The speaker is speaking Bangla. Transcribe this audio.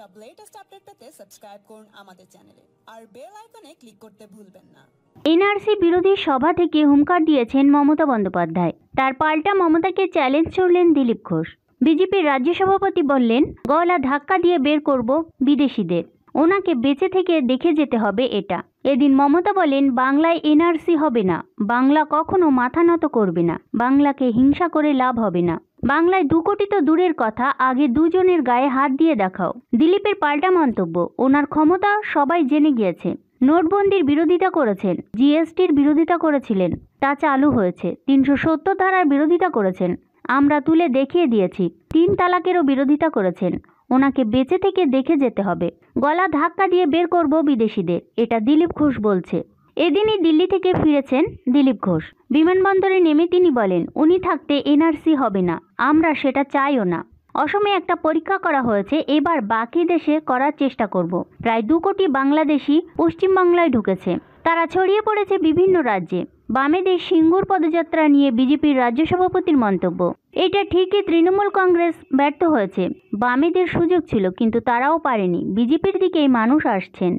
সব লেটেস্ট আপডেট পেতে সাবস্ক্রাইব করুন আমাদের চ্যানেলে আর বেল আইকনে ক্লিক করতে ভুলবেন না এনআরসি বিরোধী সভা থেকে হুমকার দিয়েছেন মমতা বন্দ্যোপাধ্যায় তার পাল্টা মমতাকে চ্যালেঞ্জ ছড়লেন দিলীপ ঘোষ বিজেপির রাজ্য সভাপতি বললেন গলা ধাক্কা দিয়ে বের করব বিদেশিদের ওনাকে বেঁচে থেকে দেখে যেতে হবে এটা এদিন মমতা বলেন বাংলায় এনআরসি হবে না বাংলা কখনো মাথা নত করবে না বাংলাকে হিংসা করে লাভ হবে না বাংলায় দু কোটি তো দূরের কথা আগে দুজনের গায়ে হাত দিয়ে দেখাও দিলীপের পাল্টা মন্তব্য ওনার ক্ষমতা সবাই জেনে গিয়েছে নোটবন্দির বিরোধিতা করেছেন জিএসটির বিরোধিতা করেছিলেন তা চালু হয়েছে তিনশো সত্তর ধারার বিরোধিতা করেছেন আমরা তুলে দেখিয়ে দিয়েছি তিন তালাকেরও বিরোধিতা করেছেন ওনাকে বেঁচে থেকে দেখে যেতে হবে গলা ধাক্কা দিয়ে বের করব বিদেশিদের এটা দিলীপ ঘোষ বলছে এদিনই দিল্লি থেকে ফিরেছেন দিলীপ ঘোষ বিমানবন্দরে নেমে তিনি বলেন উনি থাকতে এনআরসি হবে না আমরা সেটা চাইও না অসমে একটা পরীক্ষা করা হয়েছে এবার বাকি দেশে করার চেষ্টা করব প্রায় দু কোটি বাংলাদেশি পশ্চিমবাংলায় ঢুকেছে তারা ছড়িয়ে পড়েছে বিভিন্ন রাজ্যে বামেদের সিঙ্গুর পদযাত্রা নিয়ে বিজেপির রাজ্য সভাপতির মন্তব্য এটা ঠিকই তৃণমূল কংগ্রেস ব্যর্থ হয়েছে বামেদের সুযোগ ছিল কিন্তু তারাও পারেনি বিজেপির দিকেই মানুষ আসছেন